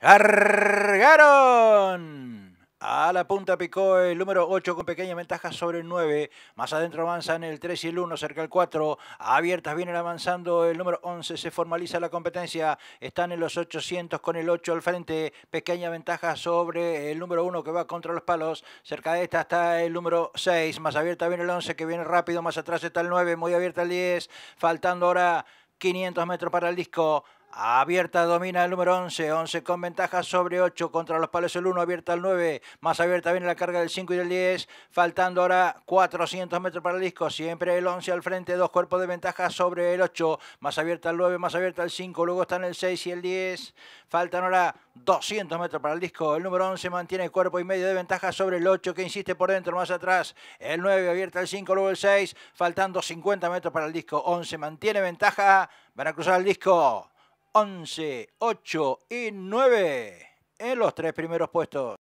¡Largaron! A la punta picó el número 8 con pequeña ventaja sobre el 9. Más adentro avanzan el 3 y el 1, cerca el 4. Abiertas vienen avanzando el número 11. Se formaliza la competencia. Están en los 800 con el 8 al frente. Pequeña ventaja sobre el número 1 que va contra los palos. Cerca de esta está el número 6. Más abierta viene el 11 que viene rápido. Más atrás está el 9. Muy abierta el 10. Faltando ahora 500 metros para el disco. Abierta domina el número 11, 11 con ventaja sobre 8 contra los palos el 1, abierta el 9, más abierta viene la carga del 5 y del 10, faltando ahora 400 metros para el disco, siempre el 11 al frente, dos cuerpos de ventaja sobre el 8, más abierta el 9, más abierta el 5, luego están el 6 y el 10, faltan ahora 200 metros para el disco, el número 11 mantiene cuerpo y medio de ventaja sobre el 8 que insiste por dentro, más atrás, el 9 abierta el 5, luego el 6, faltando 50 metros para el disco, 11 mantiene ventaja, van a cruzar el disco. 11, 8 y 9 en los tres primeros puestos.